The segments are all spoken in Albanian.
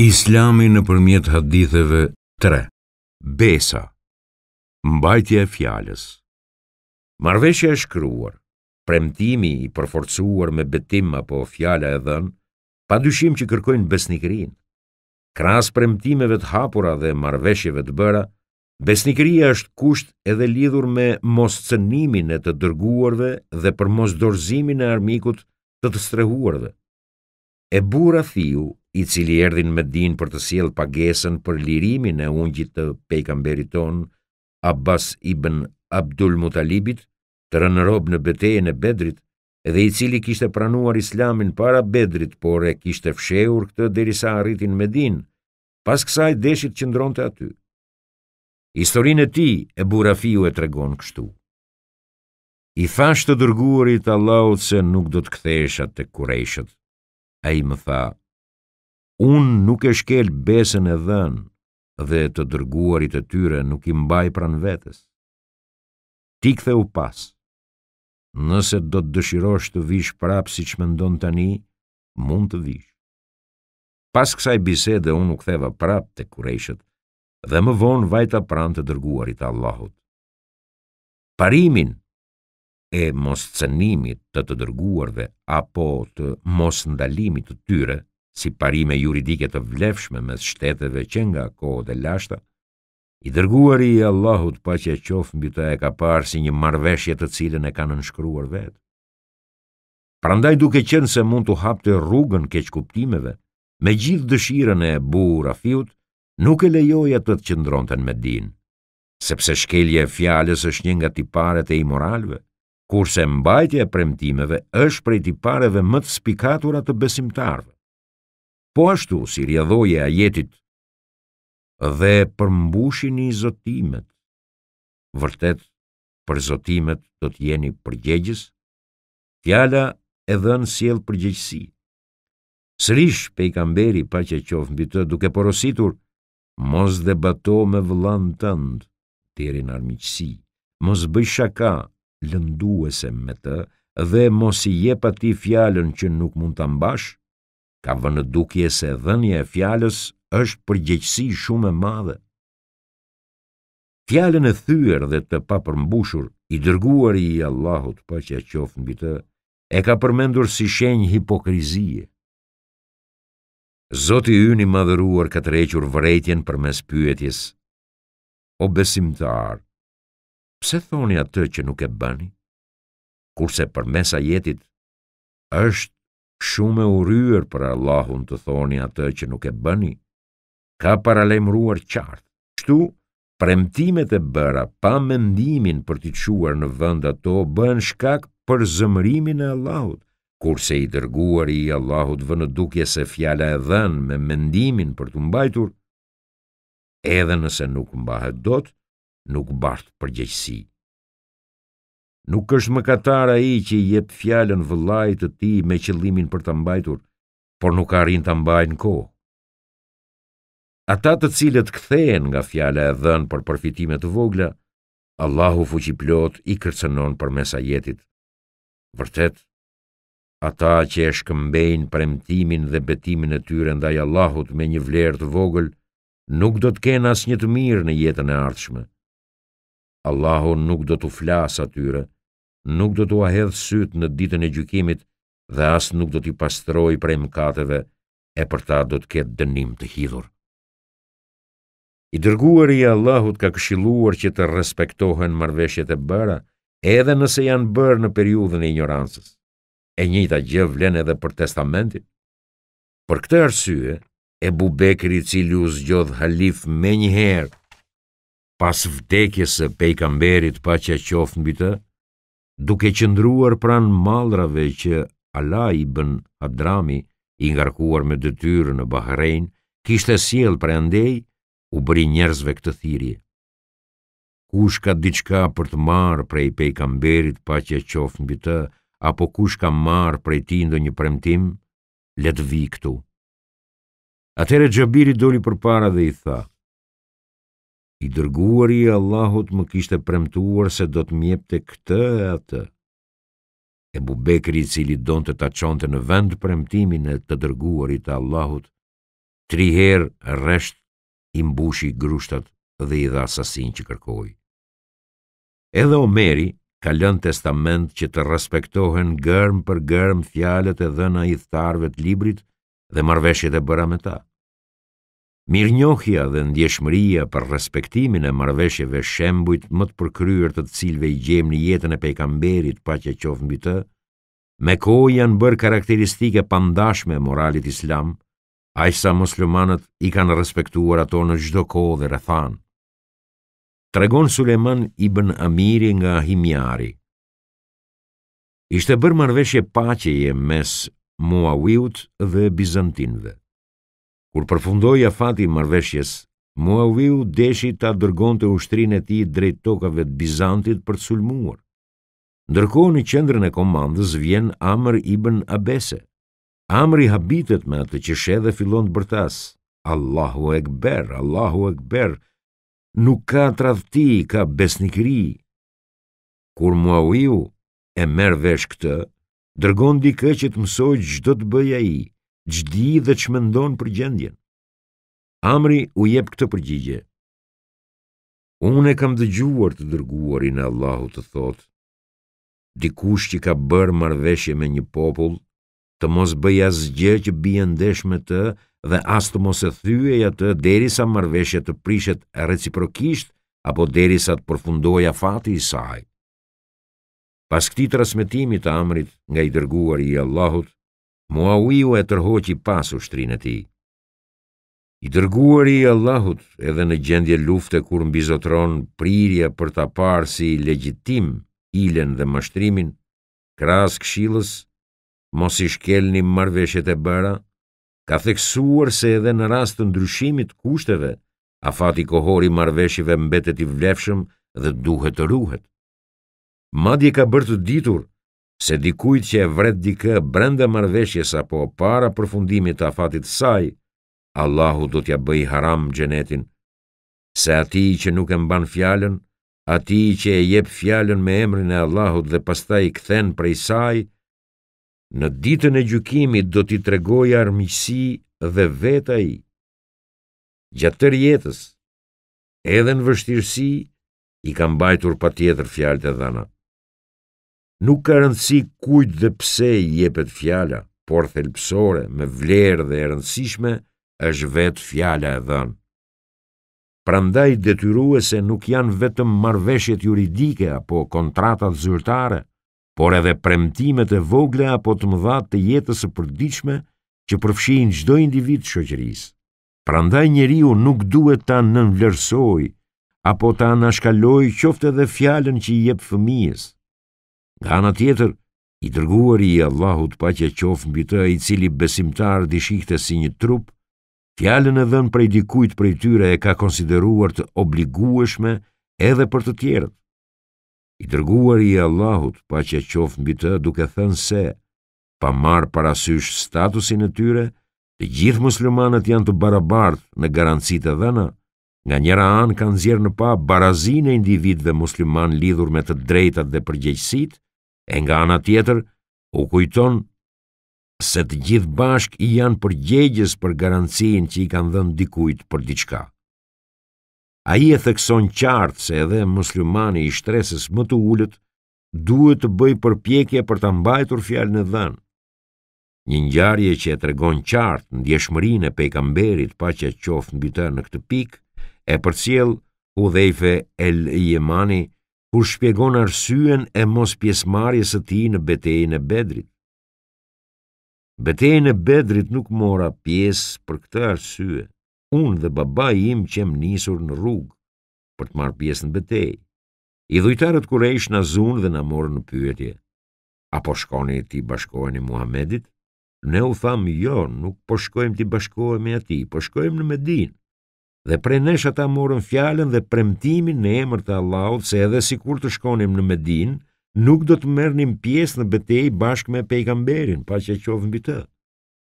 Islami në përmjet haditheve 3. Besa Mbajtje e fjales Marveshja e shkryuar, premtimi i përforcuar me betim apo fjala e dhen, pa dyshim që kërkojnë besnikrin. Kras premtimeve të hapura dhe marveshjeve të bëra, besnikria është kusht edhe lidhur me moscenimin e të dërguarve dhe për mosdorzimin e armikut të të strehuarve. E bura thiu i cili erdhin me din për të sjell pagesën për lirimin e ungjit të pejgamberit ton Abbas ibn Abdul Mutalibit të rënë në betejën e Bedrit dhe i cili kishte pranuar islamin para Bedrit por e kishte fshehur këtë derisa arriti në Medin pas kësaj deshit qëndronte aty Historinë e ti e burafiu e tregon kështu. I fashtë të dërguarit Allahut se nuk do të këthesha të kureshët, a i më tha, unë nuk e shkel besën e dhënë dhe të dërguarit e tyre nuk i mbaj pran vetës. Ti kthe u pas. Nëse do të dëshirosh të vish prapë si që ndonë tani, mund të vish. Pas kësaj bisede, unë u ktheva prapë të kurejshet, dhe më vonë vajta pran të dërguarit Allahut. Parimin e mos cënimit të të dërguarve apo të mos ndalimit të tyre, të si parime juridike të vlefshme mes shteteve që nga kohët e lashta, i dërguari i Allahut pa që e qofë mbi të e ka parë si një marveshje të cilën e kanë nënshkruar vetë. Prandaj duke qenë se mund të hapte rrugën keq kuptimeve, me gjithë dëshiren e bu rafiut, nuk e lejoja të të qëndronten me din, sepse shkelje e fjales është një nga tiparet e imoralve, kurse mbajtje e premtimeve është prej tipareve më të spikatura të besimtarve. Po ashtu si rjedhoje a jetit dhe përmbushin i zotimet, vërtet për zotimet të tjeni përgjegjës, fjala edhe në siel përgjegjësi. Sërish pe i kamberi pa që qofën bitë duke porositur, mos dhe bato me vëllan tëndë të erin armiqësi, mos bëj ka lënduese me të dhe mos i jepa ti fjallën që nuk mund të mbashë, ka vënë dukje se dhënje e fjallës është përgjegjësi shumë e madhe. Fjallën e thyër dhe të pa përmbushur, i dërguar i Allahut pa po që e qofë bitë, e ka përmendur si shenjë hipokrizie. Zoti yni madhëruar ka të requr vërejtjen për mes pyetjes, o besimtar, pse thoni atë të që nuk e bëni, kurse për mes ajetit është shume u ryër për Allahun të thoni atë që nuk e bëni, ka paralemruar qartë. Shtu, premtimet e bëra pa mendimin për t'i quar në vënd ato bën shkak për zëmrimin e Allahut, kurse i dërguar i Allahut vë në dukje se fjala e dhen me mendimin për t'u mbajtur, edhe nëse nuk mbahet dot, nuk bartë përgjegjësi. Nuk është më katar a i që jep fjallën vëllajt të ti me qëllimin për të mbajtur, por nuk arin të mbajnë ko. Ata të cilët këthejnë nga fjallë e dhenë për përfitimet vogla, Allahu fuqiplot i kërcenon për mesa jetit. Vërtet, ata që e shkëmbejnë për emtimin dhe betimin e tyre ndaj Allahut me një vlerë të vogël, nuk do të kenë asnjë një të mirë në jetën e ardhshme. Allahu nuk do të flasë atyre, nuk do të hedh sytë në ditën e gjykimit dhe asë nuk do t'i pastroj prej mkateve, e për ta do t'ket dënim të hidhur. I dërguari i Allahut ka këshiluar që të respektohen marveshjet e bëra, edhe nëse janë bërë në periudhën e ignorancës. E njëta gjë vlen edhe për testamentin. Për këtë arsye, e bubekri cili u zgjodh halif me njëherë, pas vdekjes e pejkamberit pa që mbi të, duke qëndruar pran mallrave që Ala i bën Adrami, i ngarkuar me dëtyrë në Bahrein, kishte siel për endej, u bëri njerëzve këtë thirje. Kush ka diçka për të marë prej pejkamberit pa që qofë në bitë, apo kush ka marë prej ti ndonjë një premtim, letë vi këtu. Atere Gjabiri doli për para dhe i thaë, i dërguar i Allahut më kishte premtuar se do të mjep të këtë e atë. E bubekri i cili donë të taqonte në vend premtimin e të dërguar i të Allahut, tri herë rresht i mbushi grushtat dhe i dha sasin që kërkoj. Edhe Omeri ka lën testament që të respektohen gërm për gërm fjalet e dhëna i thtarve të librit dhe marveshjet e bëra me ta. Mirnjohja dhe ndjeshmëria për respektimin e marrëveshjeve shembujt më të përkryer të cilve i gjem në jetën e pejgamberit pa që qof mbi të, me kohë janë bërë karakteristike pandashme e moralit islam, aq sa muslimanët i kanë respektuar ato në çdo kohë dhe rreth. Tregon Suleman ibn Amiri nga Himjari. Ishte bërë marrëveshje paqeje mes Muawiut dhe Bizantinëve. Kur përfundoi afati i marrëveshjes, Muawiu deshi ta dërgonte ushtrinë e tij drejt tokave të Bizantit për të sulmuar. Ndërkohë në qendrën e komandës vjen Amr ibn Abese. Amri habitet me atë që sheh dhe fillon të bërtas. Allahu Ekber, Allahu Ekber. Nuk ka tradhti, ka besnikëri. Kur Muawiu e merr vesh këtë, dërgon dikë që të mësoj çdo të bëj ai gjdi dhe që mendon për gjendjen. Amri u jep këtë përgjigje. Unë e kam dëgjuar të dërguar i në Allahu të thotë, dikush që ka bërë marveshje me një popull, të mos bëja zgje që bie ndesh me të dhe as të mos e thyeja të deri sa marveshje të prishet reciprokisht apo deri sa të përfundoja fati i saj. Pas këti transmitimi të amrit nga i dërguar i Allahut, Muawiu e tërhoqi ti pas ushtrinë e tij. I dërguari i Allahut, edhe në gjendje lufte kur mbizotron prirja për ta parë si legjitim ilen dhe mështrimin kras këshillës, mos i shkelni marrveshjet e bëra, ka theksuar se edhe në rast të ndryshimit kushteve, kushteve, afati kohori i marrveshjeve mbetet i vlefshëm dhe duhet të ruhet. Madje ka bërë të ditur se dikujt që e vret dikë brenda marveshjes apo para përfundimit të afatit saj, Allahu do t'ja bëj haram gjenetin, se ati që nuk e mban fjallën, ati që e jep fjallën me emrin e Allahut dhe pastaj i këthen prej saj, në ditën e gjukimit do t'i tregoj armisi dhe veta i. Gjatë tër jetës, edhe në vështirësi, i kam bajtur pa tjetër fjallët e dhanat. Nuk ka rëndësi kujt dhe pse i jepet fjala, por thelpsore me vlerë dhe rëndësishme është vetë fjala e dhënë. Prandaj detyruese nuk janë vetëm marveshjet juridike apo kontratat zyrtare, por edhe premtimet e vogle apo të mëdha të jetës së përdiqme që përfshin çdo individ shëqërisë. Prandaj njeriu nuk duhet ta nënvlerësoj apo ta nashkaloj qofte dhe fjallën që i jep fëmijës. Nga ana tjetër, i dërguari i Allahut pa që qofë mbi të i cili besimtar dishikte si një trup, fjalën e dhenë prej dikujt prej tyre e ka konsideruar të obligueshme edhe për të tjerët. I dërguari i Allahut pa që qofë mbi të duke thënë se, pa marë parasysh statusin e tyre, të gjithë muslimanët janë të barabartë në garancit e dhëna. nga njëra anë kanë zjerë në pa barazin e individ dhe musliman lidhur me të drejtat dhe përgjegjësit, e nga ana tjetër u kujton se të gjithë bashk i janë përgjegjës për garancijin që i kanë dhënë dikujt për diçka. A i e thekson qartë se edhe muslimani i shtresës më të ullët duhet të bëj përpjekje për të mbajtur fjalë në dhenë. Një njarje që e tregon qartë në djeshmërin e pejkamberit pa që qofë në bitër në këtë pik, e për cilë u dhejfe el-Jemani kur shpjegon arsyen e mos pjesmarjes së tij në betejën e Bedrit. Betejën e Bedrit nuk mora pjesë për këtë arsye. Unë dhe babai im qëm nisur në rrugë për të marrë pjesë në betejë. I dhujtarët kur e ishna zunë dhe në morë në pyetje, apo shkoni ti bashkojnë i Muhammedit, ne u thamë jo, nuk po shkojmë ti bashkojnë me ati, po shkojmë në Medinë dhe pre nesh ata morën fjallën dhe premtimin në emër të Allahut se edhe si kur të shkonim në Medin, nuk do të mërnim pjesë në betej bashk me pejgamberin, pa që qovë mbi të.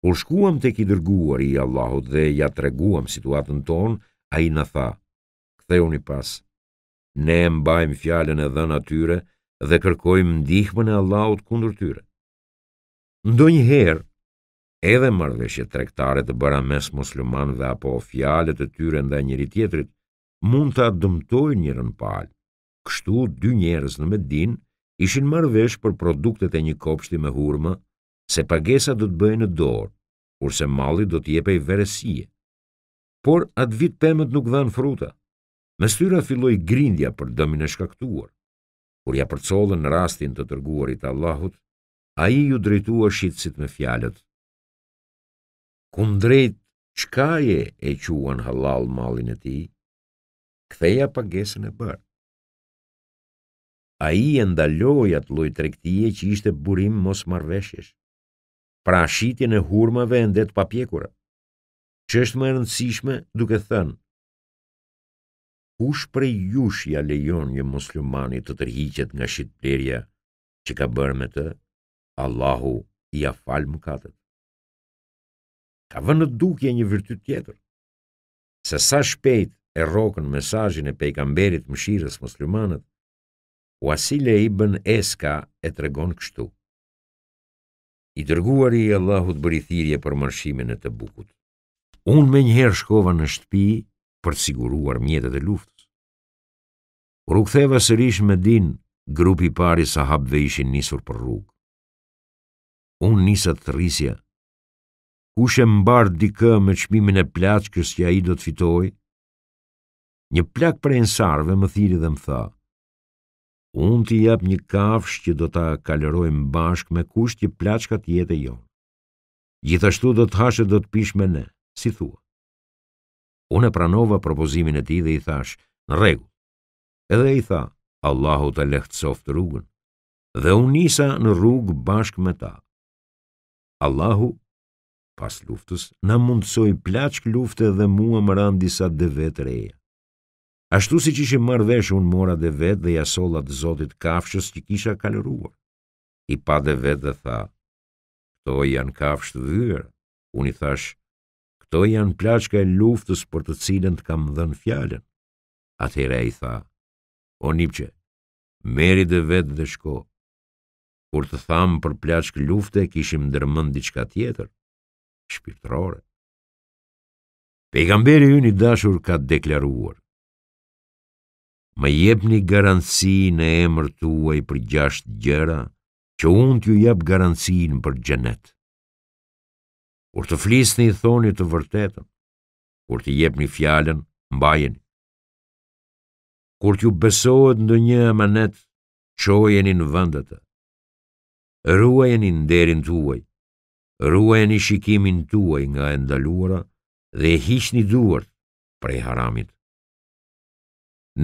Kur shkuam të ki dërguar i Allahut dhe ja të reguam situatën tonë, a i në tha, këthe unë i pas, ne mbajmë fjallën e dhe natyre dhe kërkojmë ndihmën e Allahut kundur tyre. Ndo herë, edhe mërdheshje trektare të bëra mes muslimanëve apo fjalet të tyre nda njëri tjetrit, mund të adëmtoj njërën pal. Kështu, dy njerës në Medin ishin mërdhesh për produktet e një kopshti me hurma, se pagesa do të bëhej në dorë, kurse malli do të jepej veresie. Por, atë vit pëmët nuk dhanë fruta. me styra filloj grindja për dëmin e shkaktuar. Kur ja përcollën rastin të tërguarit Allahut, a i ju drejtua shqitsit me fjalet, kundrejt qka je e quen halal malin e ti, ktheja pagesën e bërë. A i e atë loj trektije që ishte burim mos marveshesh, pra shitjen e hurmave e ndet papjekura, që është më rëndësishme duke thënë, kush prej jush ja lejon një muslimani të tërhiqet nga shqit që ka bërë me të, Allahu ja afal më katët ka vënë në dukje një virtyt tjetër. Se sa shpejt e rokën mesajin e pejkamberit mëshirës muslimanët, u asile i bën eska e të regon kështu. I dërguar i Allahut bërithirje për mërshimin e të bukut. Unë me njëherë shkova në shtpi për të siguruar mjetet e luftës. Kër u ktheva sërish me din, grupi pari sahabve ishin nisur për rrugë. Unë nisat të rrisja kush e mbar dikë me çmimin e plaçkës që ai do të fitojë? Një plak për ensarve më thiri dhe më tha: unë ti jap një kafsh që do ta kalerojmë bashk me kusht që plaçka t'i jetë jo. Gjithashtu do të hashë do të pish me ne, si thua. Unë pranova propozimin e tij dhe i thash: "Në rregull." Edhe i tha: "Allahu të lehtësoft rrugën." Dhe u nisa në rrugë bashkë me ta. Allahu Pas luftës, na mundësoj plaqë luftë dhe mua më randë disa dhe vetë reja. Ashtu si që ishe marrë veshë unë mora dhe vetë dhe jasolat zotit kafshës që kisha kalëruar. I pa dhe vetë dhe tha, këto janë kafshë të dhyrë. Unë i thash, këto janë plaqëka e luftës për të cilën të kam dhenë fjallën. Atëhere i tha, o nipqe, meri dhe vetë dhe shko. Kur të thamë për luftë lufte, kishim dërmëndi diçka tjetër shpirtërore. Pejgamberi ju një dashur ka deklaruar, më jepni garanci në emër tuaj për gjasht gjera, që unë t'ju jep garanci në për gjenet. Kur të flisni një thoni të vërtetën, kur t'i jepni fjallën, mbajeni. Kur t'ju besohet në një emanet, qojeni në vëndetë, ruajeni në derin tuaj, Rueni shikimin tuaj nga endaluara dhe e hiqni duart prej haramit.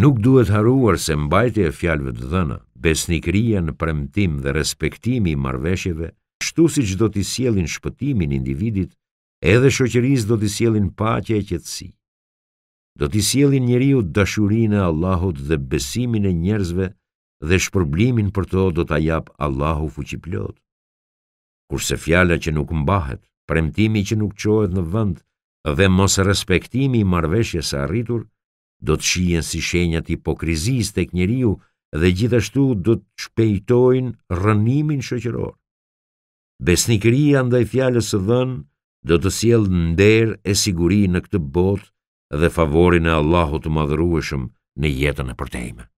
Nuk duhet haruar se mbajtja e fjalve të dhëna, besnikëria në premtim dhe respektimi i marrëveshjeve, ashtu siç do t'i sjellin shpëtimin individit, edhe shoqërisë do t'i sjellin paqe e qetësi. Do t'i sjellin njeriu dashurinë e Allahut dhe besimin e njerëzve dhe shpërblimin për to do t'a jap Allahu fuqiplot kurse fjala që nuk mbahet, premtimi që nuk qohet në vënd dhe mos respektimi i marveshje së arritur, do të shien si shenjat hipokrizis tek kënjeriu dhe gjithashtu do të shpejtojnë rënimin shëqëror. Besnikëria ndaj fjalës së dhënë do të siel nder e siguri në këtë botë dhe favorin e Allahut të madhërueshëm në jetën e përtejme.